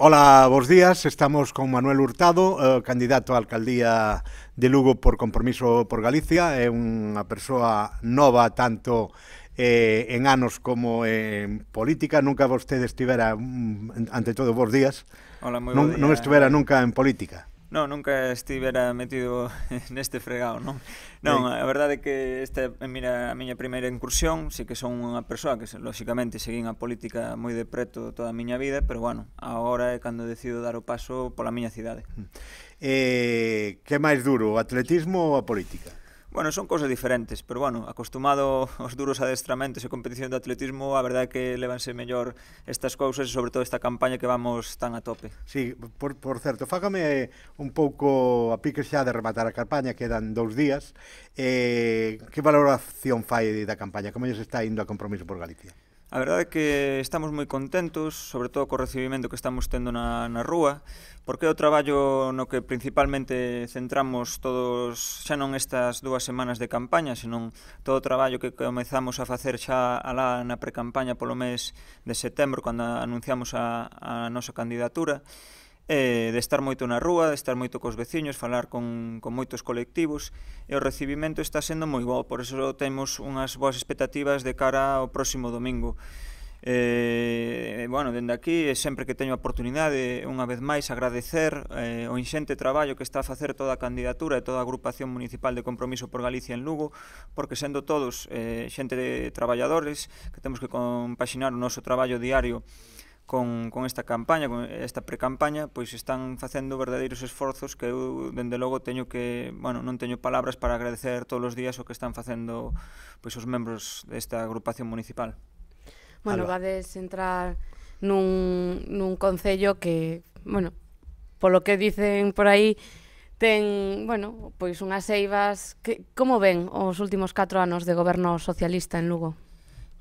Ola, bons días. Estamos con Manuel Hurtado, eh, candidato á alcaldía de Lugo por compromiso por Galicia. É unha persoa nova tanto eh, en anos como en política. Nunca vostede estivera, mm, ante todo, bons días. Ola, moi bon día. non estivera nunca en política. Non, nunca estivera metido neste fregado, non? Non, a verdade é que esta é mira, a miña primeira incursión, si que son unha persoa que lóxicamente seguín a política moi de preto toda a miña vida, pero bueno, agora é cando decido dar o paso pola miña cidade. Eh, que máis duro, o atletismo ou a política? Bueno, son cosas diferentes, pero bueno, acostumado aos duros adestramentos e competición de atletismo, a verdade é que levanse mellor estas cousas e sobre todo esta campaña que vamos tan a tope. Sí, por, por certo, fágame un pouco a pique xa de rematar a campaña, quedan dous días. Eh, que valoración fai da campaña? Como se está indo a compromiso por Galicia? A verdade é que estamos moi contentos, sobre todo co recibimento que estamos tendo na, na rúa, porque é o traballo no que principalmente centramos todos, xa non estas dúas semanas de campaña, senón todo o traballo que comezamos a facer xa alá na precampaña polo mes de setembro, cando anunciamos a, a nosa candidatura, eh, de estar moito na rúa, de estar moito cos veciños, falar con, con moitos colectivos e o recibimento está sendo moi bo, por eso temos unhas boas expectativas de cara ao próximo domingo. Eh, bueno, dende aquí, eh, sempre que teño a oportunidade, unha vez máis agradecer eh, o inxente traballo que está a facer toda a candidatura e toda a agrupación municipal de compromiso por Galicia en Lugo, porque sendo todos eh, xente de traballadores que temos que compaxinar o noso traballo diario con, con esta campaña, con esta precampaña, pois están facendo verdadeiros esforzos que eu dende logo teño que, bueno, non teño palabras para agradecer todos os días o que están facendo pois os membros desta agrupación municipal. Bueno, Alba. vades entrar nun, nun concello que, bueno, polo que dicen por aí, ten, bueno, pois unhas eivas que como ven os últimos 4 anos de goberno socialista en Lugo?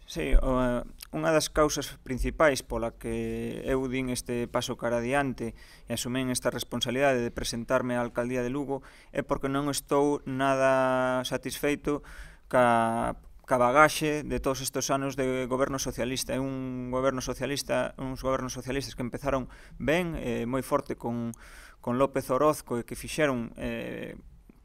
Sí, o, eh, unha das causas principais pola que eu din este paso cara adiante e asumen esta responsabilidade de presentarme á Alcaldía de Lugo é porque non estou nada satisfeito ca, ca bagaxe de todos estes anos de goberno socialista. É un goberno socialista, uns gobernos socialistas que empezaron ben, eh, moi forte con, con López Orozco e que fixeron eh,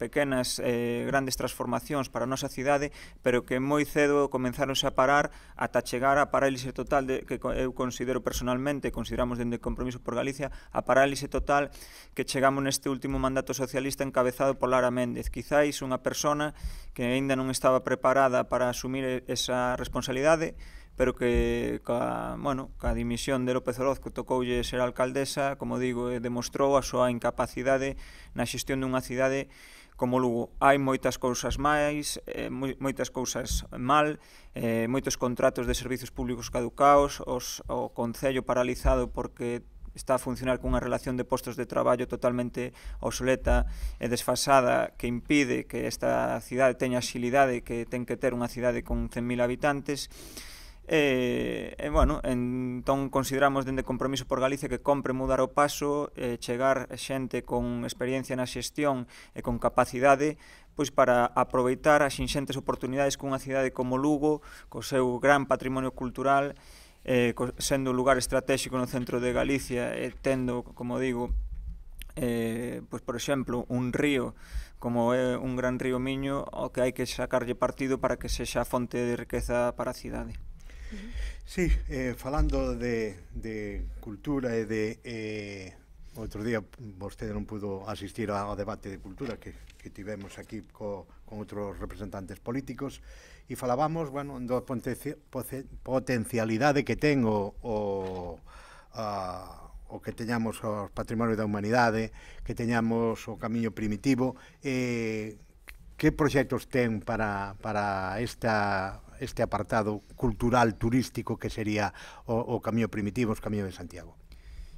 pequenas e eh, grandes transformacións para a nosa cidade, pero que moi cedo comenzaron a parar ata chegar a parálise total de, que eu considero personalmente, consideramos dende Compromiso por Galicia, a parálise total que chegamos neste último mandato socialista encabezado por Lara Méndez. Quizáis unha persona que aínda non estaba preparada para asumir esa responsabilidade, pero que ca, bueno, ca dimisión de López Orozco tocoulle ser alcaldesa, como digo, demostrou a súa incapacidade na xestión dunha cidade como Lugo. Hai moitas cousas máis, eh, moitas cousas mal, eh, moitos contratos de servizos públicos caducaos, os, o Concello paralizado porque está a funcionar cunha relación de postos de traballo totalmente obsoleta e desfasada que impide que esta cidade teña xilidade que ten que ter unha cidade con 100.000 habitantes E, eh, e eh, bueno, entón consideramos dende Compromiso por Galicia que compre mudar o paso, e eh, chegar xente con experiencia na xestión e con capacidade pois para aproveitar as inxentes oportunidades cunha cidade como Lugo, co seu gran patrimonio cultural, eh, sendo un lugar estratégico no centro de Galicia e tendo, como digo, eh, pois por exemplo, un río como é un gran río Miño, ao que hai que sacarlle partido para que sexa fonte de riqueza para a cidade. Sí, eh, falando de, de cultura e de... Eh, outro día vostede non pudo asistir ao debate de cultura que, que tivemos aquí co, con outros representantes políticos e falábamos, bueno, da potencialidade que ten o, o, a, o que teñamos os patrimonios da humanidade, que teñamos o camiño primitivo, e eh, que proxectos ten para, para esta, este apartado cultural, turístico, que sería o, o Camiño Primitivo, o Camiños de Santiago?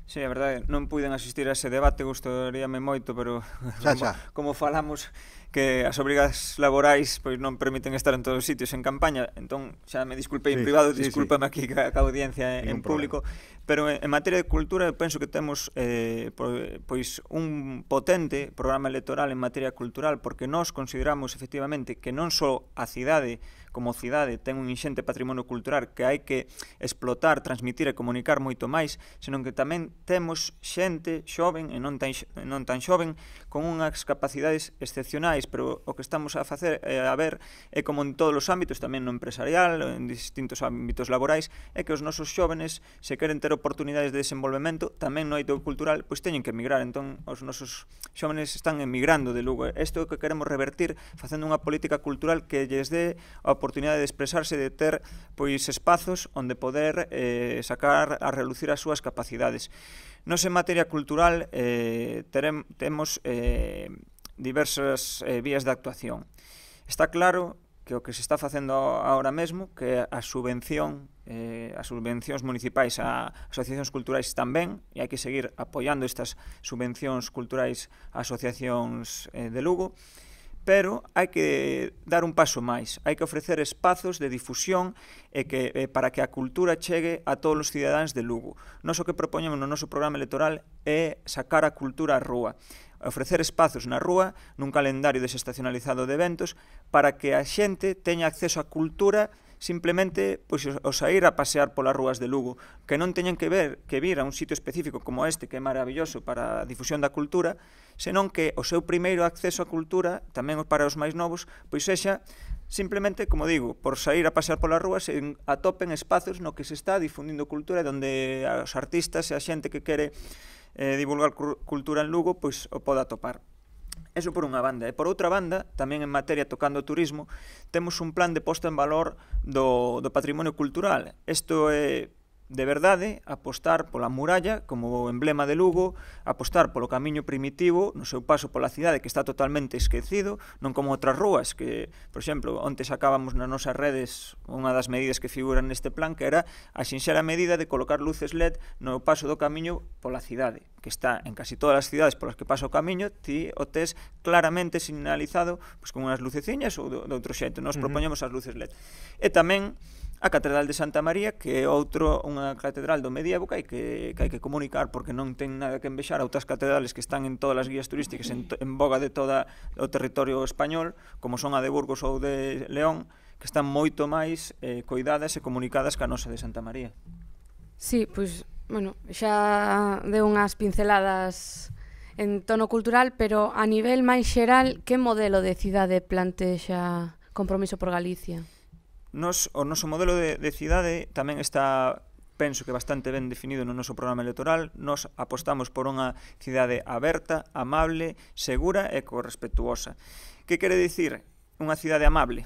Sí, a verdade, non puiden asistir a ese debate, gustaríame moito, pero xa, xa. Como, como falamos que as obrigas laborais pois non permiten estar en todos os sitios en campaña, entón xa me disculpei sí, en privado, sí, discúlpame sí. aquí ca, ca audiencia Ningún en público, problema. pero en, en materia de cultura penso que temos eh, pois un potente programa electoral en materia cultural porque nós consideramos efectivamente que non só a cidade como cidade ten un inxente patrimonio cultural que hai que explotar, transmitir e comunicar moito máis, senón que tamén temos xente xoven e non tan, non tan xoven con unhas capacidades excepcionais, pero o que estamos a facer é a ver é como en todos os ámbitos, tamén no empresarial, en distintos ámbitos laborais, é que os nosos xóvenes se queren ter oportunidades de desenvolvemento, tamén no ámbito cultural, pois teñen que emigrar, entón os nosos xóvenes están emigrando de Lugo. Isto é o que queremos revertir facendo unha política cultural que lles dé a oportunidade de expresarse, de ter pois espazos onde poder eh, sacar a relucir as súas capacidades. Nos en materia cultural eh, terem, temos eh, diversas eh, vías de actuación. Está claro que o que se está facendo ahora mesmo, que a subvención, eh, as subvencións municipais a asociacións culturais tamén, e hai que seguir apoiando estas subvencións culturais a asociacións eh, de Lugo, pero hai que dar un paso máis, hai que ofrecer espazos de difusión e que e para que a cultura chegue a todos os cidadáns de Lugo. Noso o que propoñemos no noso programa electoral é sacar a cultura á rúa, ofrecer espazos na rúa, nun calendario desestacionalizado de eventos, para que a xente teña acceso á cultura simplemente pois, o sair a pasear polas rúas de Lugo, que non teñen que ver que vir a un sitio específico como este, que é maravilloso para a difusión da cultura, senón que o seu primeiro acceso á cultura, tamén para os máis novos, pois sexa simplemente, como digo, por sair a pasear polas rúas en, atopen espazos no que se está difundindo cultura e onde os artistas e a xente que quere eh, divulgar cultura en Lugo pois o poda atopar. Eso por unha banda. E por outra banda, tamén en materia tocando o turismo, temos un plan de posta en valor do, do patrimonio cultural. Isto é de verdade apostar pola muralla como o emblema de Lugo, apostar polo camiño primitivo no seu paso pola cidade que está totalmente esquecido, non como outras rúas que, por exemplo, onte sacábamos nas nosas redes unha das medidas que figuran neste plan que era a sinxera medida de colocar luces LED no paso do camiño pola cidade, que está en casi todas as cidades polas que pasa o camiño, ti o tes claramente sinalizado pois, con unhas luceciñas ou de, outro xeito. Nos uh -huh. propoñemos as luces LED. E tamén a Catedral de Santa María, que é outro unha catedral do medievo que hai que, que hai que comunicar porque non ten nada que envexar a outras catedrales que están en todas as guías turísticas en, en boga de toda o territorio español, como son a de Burgos ou de León, que están moito máis eh, coidadas e comunicadas que a nosa de Santa María. Sí, pois, bueno, xa deu unhas pinceladas en tono cultural, pero a nivel máis xeral, que modelo de cidade plantexa Compromiso por Galicia? Nos, o noso modelo de, de cidade tamén está penso que bastante ben definido no noso programa electoral, nos apostamos por unha cidade aberta, amable, segura e correspetuosa. Que quere dicir unha cidade amable?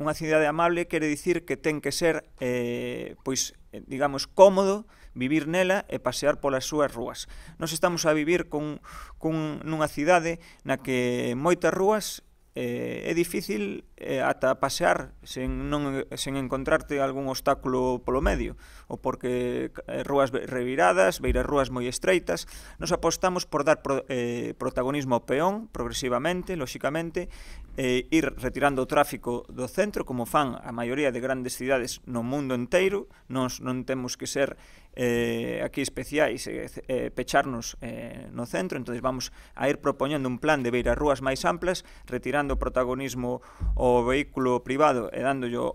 Unha cidade amable quere dicir que ten que ser, eh, pois, eh, digamos, cómodo, vivir nela e pasear polas súas rúas. Nos estamos a vivir con, con nunha cidade na que moitas rúas eh, é difícil eh, ata pasear sen, non, sen encontrarte algún obstáculo polo medio ou porque eh, rúas reviradas, beiras rúas moi estreitas nos apostamos por dar pro, eh, protagonismo ao peón progresivamente, lóxicamente eh, ir retirando o tráfico do centro como fan a maioría de grandes cidades no mundo enteiro nos non temos que ser eh, aquí especiais eh, e eh, pecharnos eh, no centro entonces vamos a ir propoñendo un plan de beiras rúas máis amplas retirando o protagonismo o vehículo privado e dándolle o,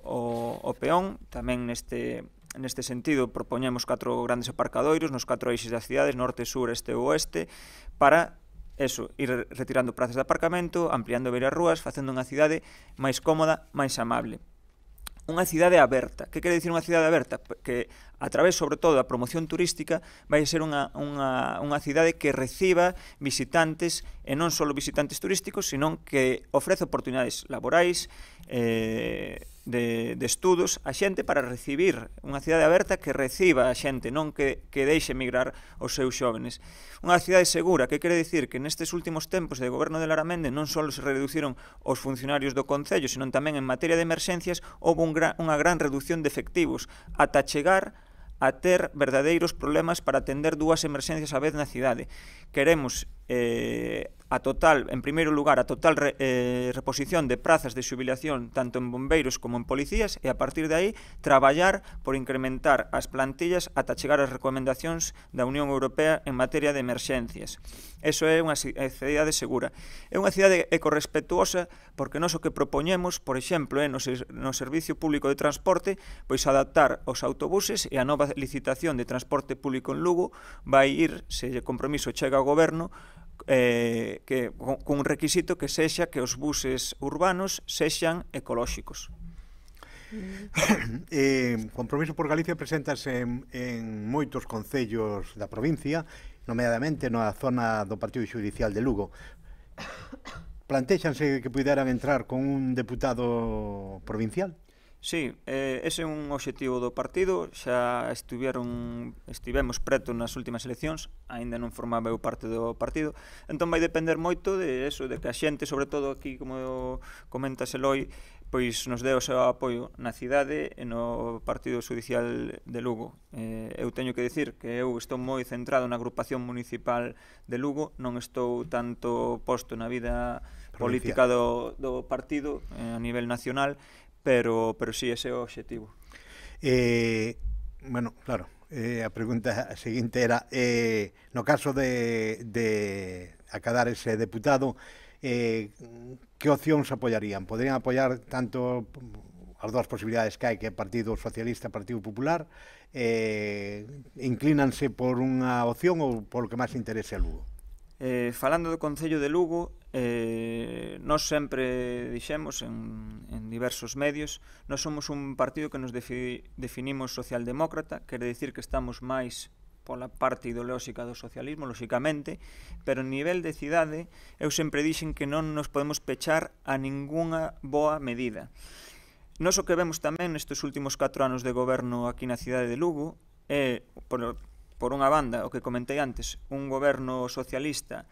o peón, tamén neste Neste sentido, propoñemos catro grandes aparcadoiros nos catro eixes das cidades, norte, sur, este e oeste, para eso, ir retirando prazas de aparcamento, ampliando ver as rúas, facendo unha cidade máis cómoda, máis amable unha cidade aberta. Que quere dicir unha cidade aberta? Que a través, sobre todo, da promoción turística vai ser unha, unha, unha cidade que reciba visitantes, e non só visitantes turísticos, senón que ofrece oportunidades laborais eh, de, de estudos a xente para recibir unha cidade aberta que reciba a xente, non que, que deixe emigrar os seus xóvenes. Unha cidade segura, que quere dicir que nestes últimos tempos de goberno de Laramende non só se reduciron os funcionarios do Concello, senón tamén en materia de emerxencias houve un gran, unha gran reducción de efectivos, ata chegar a ter verdadeiros problemas para atender dúas emerxencias a vez na cidade. Queremos eh, a total, en primeiro lugar, a total re, eh, reposición de prazas de xubilación tanto en bombeiros como en policías e a partir de aí traballar por incrementar as plantillas ata chegar ás recomendacións da Unión Europea en materia de emerxencias. Eso é unha cidade segura. É unha cidade ecorrespetuosa porque non o que propoñemos, por exemplo, é eh, no, no Servicio Público de Transporte, pois adaptar os autobuses e a nova licitación de transporte público en Lugo vai ir, se o compromiso chega ao goberno, eh, que, con un requisito que sexa que os buses urbanos sexan ecolóxicos. Mm. eh, Compromiso por Galicia preséntase en, en moitos concellos da provincia, nomeadamente na zona do Partido Judicial de Lugo. Plantexanse que puderan entrar con un deputado provincial? Sí, eh, ese é un obxectivo do partido, xa estiveron estivemos preto nas últimas eleccións, aínda non formaba eu parte do partido, entón vai depender moito de eso, de que a xente, sobre todo aquí, como comentas Eloi, pois nos deu o seu apoio na cidade e no Partido Judicial de Lugo. Eh, eu teño que dicir que eu estou moi centrado na agrupación municipal de Lugo, non estou tanto posto na vida política do, do partido eh, a nivel nacional, pero, pero sí, ese é o objetivo. Eh, bueno, claro, eh, a pregunta seguinte era, eh, no caso de, de acadar ese deputado, eh, que opcións apoiarían? Poderían apoiar tanto as dúas posibilidades que hai que é Partido Socialista e Partido Popular eh, inclínanse por unha opción ou por que máis interese a Lugo? Eh, falando do Concello de Lugo, eh, nós sempre dixemos en, en diversos medios, nós somos un partido que nos defi definimos socialdemócrata, quer dicir que estamos máis pola parte ideolóxica do socialismo, lóxicamente, pero a nivel de cidade, eu sempre dixen que non nos podemos pechar a ningunha boa medida. Nos o que vemos tamén nestes últimos 4 anos de goberno aquí na cidade de Lugo é, eh, por, por unha banda, o que comentei antes, un goberno socialista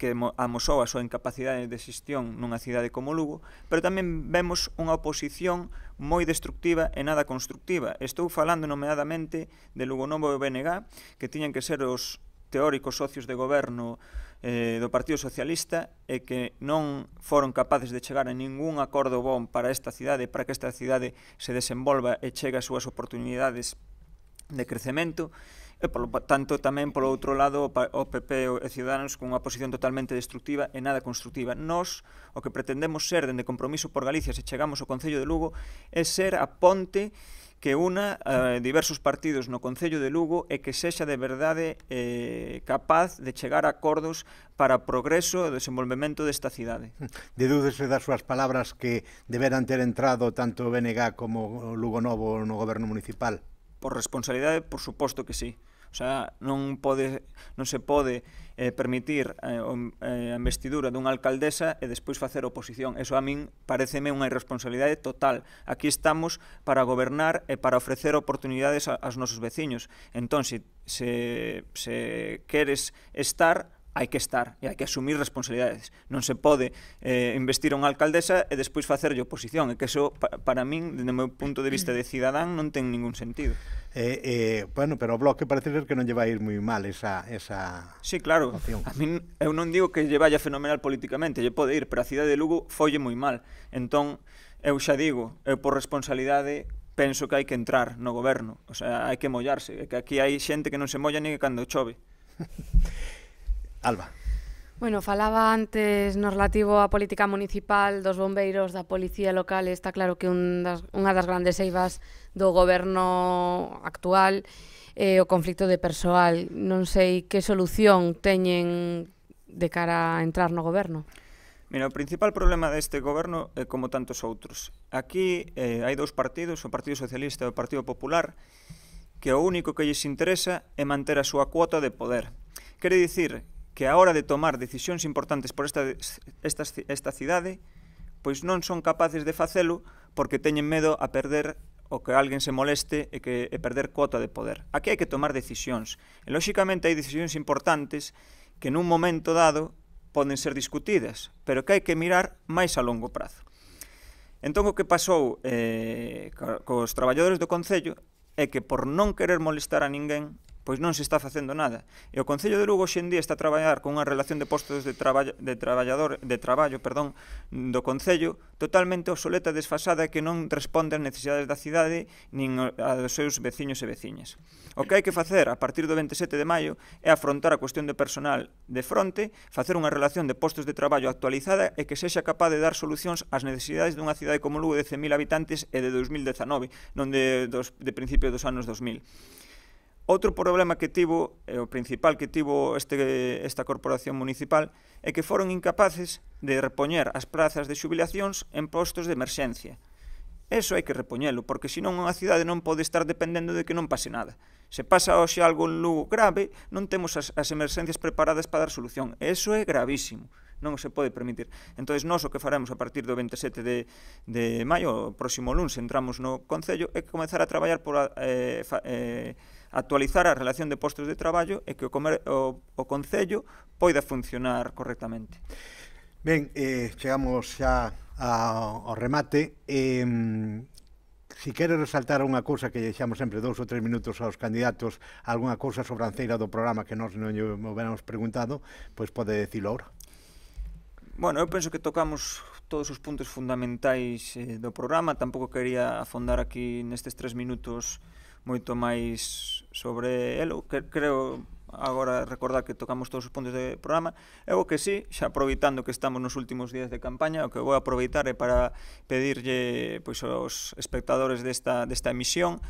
que amosou a súa incapacidade de xestión nunha cidade como Lugo, pero tamén vemos unha oposición moi destructiva e nada constructiva. Estou falando nomeadamente de Lugo Novo e BNG, que tiñan que ser os teóricos socios de goberno eh, do Partido Socialista e que non foron capaces de chegar a ningún acordo bon para esta cidade, para que esta cidade se desenvolva e chegue as súas oportunidades de crecemento e polo tanto tamén polo outro lado o PP e Ciudadanos con unha posición totalmente destructiva e nada constructiva. Nos o que pretendemos ser dende compromiso por Galicia se chegamos ao Concello de Lugo é ser a ponte que una eh, diversos partidos no Concello de Lugo e que sexa de verdade eh, capaz de chegar a acordos para o progreso e o desenvolvemento desta cidade. Dedúdese das súas palabras que deberan ter entrado tanto o BNG como o Lugo Novo no goberno municipal? Por responsabilidade, por suposto que sí. O sea, non pode non se pode eh, permitir eh, eh, a investidura dunha alcaldesa e despois facer oposición. Eso a min pareceme unha irresponsabilidade total. Aquí estamos para gobernar e para ofrecer oportunidades aos nosos veciños. Entón, se, se, se queres estar, hai que estar e hai que asumir responsabilidades. Non se pode eh, investir a unha alcaldesa e despois facerlle oposición, e que eso pa, para min, dende o meu punto de vista de cidadán, non ten ningún sentido. Eh, eh, bueno, pero o bloque parece ser que non lle vai ir moi mal esa esa Sí, claro. Opción. A min eu non digo que lle vaya fenomenal políticamente, lle pode ir, pero a cidade de Lugo folle moi mal. Entón, eu xa digo, eu por responsabilidade penso que hai que entrar no goberno, o sea, hai que mollarse, que aquí hai xente que non se molla ni cando chove. Alba. Bueno, falaba antes no relativo á política municipal dos bombeiros da policía local, está claro que un das, unha das grandes eivas do goberno actual é eh, o conflicto de persoal. Non sei que solución teñen de cara a entrar no goberno. Mira, o principal problema deste goberno é como tantos outros. Aquí eh, hai dous partidos, o Partido Socialista e o Partido Popular, que o único que lles interesa é manter a súa cuota de poder. Quere dicir que a hora de tomar decisións importantes por esta, esta, esta cidade, pois non son capaces de facelo porque teñen medo a perder o que alguén se moleste e que e perder cota de poder. Aquí hai que tomar decisións. E, lóxicamente, hai decisións importantes que nun momento dado poden ser discutidas, pero que hai que mirar máis a longo prazo. Entón, o que pasou eh, cos traballadores do Concello é que por non querer molestar a ninguén pois non se está facendo nada. E o Concello de Lugo hoxendía está a traballar con unha relación de postos de traballo de traballador de traballo, perdón, do concello totalmente obsoleta e desfasada que non responde ás necesidades da cidade nin aos seus veciños e veciñas. O que hai que facer a partir do 27 de maio é afrontar a cuestión de personal de fronte, facer unha relación de postos de traballo actualizada e que sexa capaz de dar solucións ás necesidades dunha cidade como Lugo de 100.000 habitantes e de 2019, non de, dos, de principios dos anos 2000. Outro problema que tivo, e o principal que tivo este, esta corporación municipal, é que foron incapaces de repoñer as prazas de xubilacións en postos de emerxencia. Eso hai que repoñelo, porque senón unha cidade non pode estar dependendo de que non pase nada. Se pasa hoxe algo en Lugo grave, non temos as, as emerxencias preparadas para dar solución. Eso é gravísimo non se pode permitir. Entón, nós o que faremos a partir do 27 de, de maio, o próximo lunes, entramos no Concello, é comenzar a traballar por eh, fa, eh, actualizar a relación de postos de traballo e que o, comer, o, o Concello poida funcionar correctamente. Ben, eh, chegamos xa ao, remate. Eh, si queres resaltar unha cousa que deixamos sempre dous ou tres minutos aos candidatos, algunha cousa sobre a anceira do programa que nós non lle houbéramos preguntado, pois pode decirlo ahora. Bueno, eu penso que tocamos todos os puntos fundamentais eh, do programa, tampouco quería afondar aquí nestes tres minutos eh, moito máis sobre el, que creo agora recordar que tocamos todos os puntos de programa, e o que sí, xa aproveitando que estamos nos últimos días de campaña, o que vou aproveitar é para pedirlle pois, aos espectadores desta, desta emisión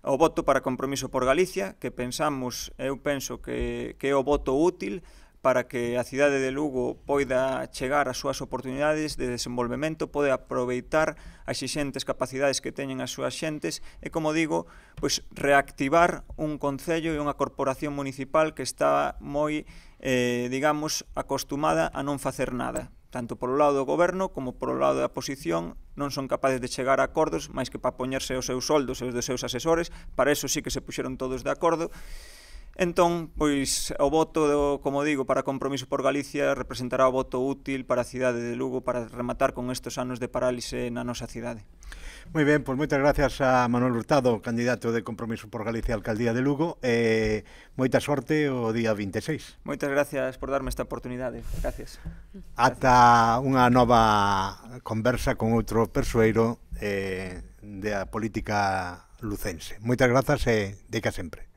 o voto para compromiso por Galicia, que pensamos, eu penso que, que é o voto útil para que a cidade de Lugo poida chegar ás súas oportunidades de desenvolvemento, pode aproveitar as xixentes capacidades que teñen as súas xentes e, como digo, pois reactivar un concello e unha corporación municipal que está moi, eh, digamos, acostumada a non facer nada. Tanto polo lado do goberno como polo lado da oposición non son capaces de chegar a acordos máis que para poñerse os seus soldos e os dos seus asesores, para eso sí que se puxeron todos de acordo, Entón, pois, o voto, do, como digo, para Compromiso por Galicia representará o voto útil para a cidade de Lugo para rematar con estes anos de parálise na nosa cidade. Moi ben, pois moitas gracias a Manuel Hurtado, candidato de Compromiso por Galicia Alcaldía de Lugo, e moita sorte o día 26. Moitas gracias por darme esta oportunidade. Gracias. Ata unha nova conversa con outro persoeiro eh, da política lucense. Moitas grazas e deca sempre.